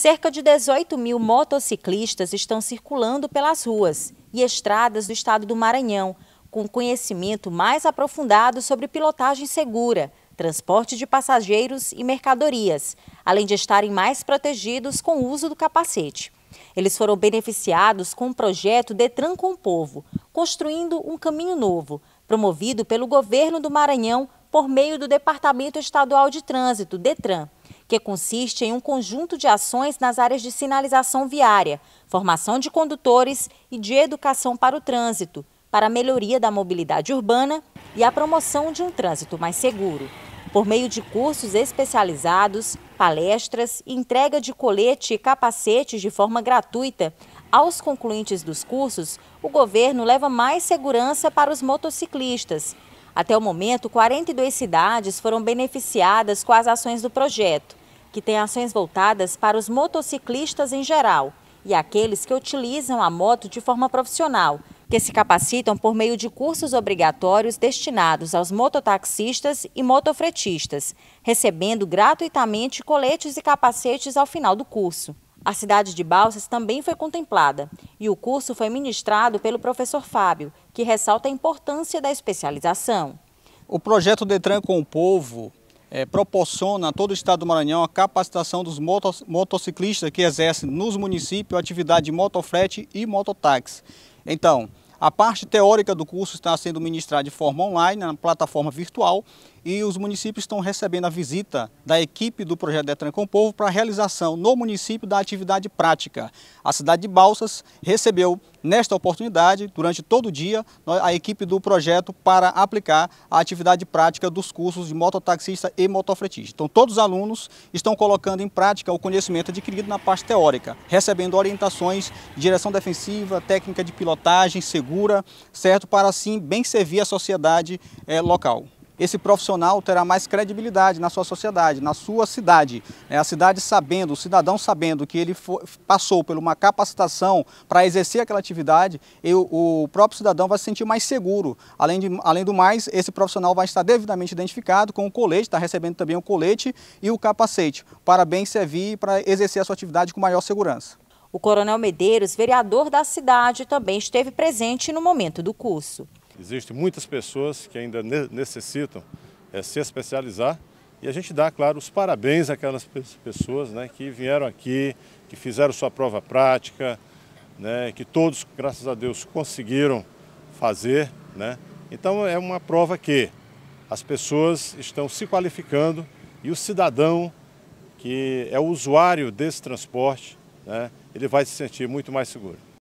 Cerca de 18 mil motociclistas estão circulando pelas ruas e estradas do estado do Maranhão, com conhecimento mais aprofundado sobre pilotagem segura, transporte de passageiros e mercadorias, além de estarem mais protegidos com o uso do capacete. Eles foram beneficiados com o projeto Detran com o Povo, construindo um caminho novo, promovido pelo governo do Maranhão por meio do Departamento Estadual de Trânsito, Detran que consiste em um conjunto de ações nas áreas de sinalização viária, formação de condutores e de educação para o trânsito, para a melhoria da mobilidade urbana e a promoção de um trânsito mais seguro. Por meio de cursos especializados, palestras, entrega de colete e capacetes de forma gratuita, aos concluintes dos cursos, o governo leva mais segurança para os motociclistas. Até o momento, 42 cidades foram beneficiadas com as ações do projeto que tem ações voltadas para os motociclistas em geral e aqueles que utilizam a moto de forma profissional, que se capacitam por meio de cursos obrigatórios destinados aos mototaxistas e motofretistas, recebendo gratuitamente coletes e capacetes ao final do curso. A cidade de Balsas também foi contemplada e o curso foi ministrado pelo professor Fábio, que ressalta a importância da especialização. O projeto Detran com o Povo é, proporciona a todo o estado do Maranhão a capacitação dos motos, motociclistas que exercem nos municípios a atividade de motofrete e mototáxi. Então, a parte teórica do curso está sendo ministrada de forma online, na plataforma virtual, e os municípios estão recebendo a visita da equipe do projeto Detran com o Povo para a realização no município da atividade prática. A cidade de Balsas recebeu Nesta oportunidade, durante todo o dia, a equipe do projeto para aplicar a atividade prática dos cursos de mototaxista e motofretista. Então, todos os alunos estão colocando em prática o conhecimento adquirido na parte teórica, recebendo orientações de direção defensiva, técnica de pilotagem segura, certo? Para assim bem servir a sociedade é, local esse profissional terá mais credibilidade na sua sociedade, na sua cidade. Né? A cidade sabendo, o cidadão sabendo que ele for, passou por uma capacitação para exercer aquela atividade, eu, o próprio cidadão vai se sentir mais seguro. Além, de, além do mais, esse profissional vai estar devidamente identificado com o colete, está recebendo também o colete e o capacete, para bem servir para exercer a sua atividade com maior segurança. O Coronel Medeiros, vereador da cidade, também esteve presente no momento do curso. Existem muitas pessoas que ainda necessitam é, se especializar e a gente dá, claro, os parabéns àquelas pessoas né, que vieram aqui, que fizeram sua prova prática, né, que todos, graças a Deus, conseguiram fazer. Né? Então é uma prova que as pessoas estão se qualificando e o cidadão que é o usuário desse transporte, né, ele vai se sentir muito mais seguro.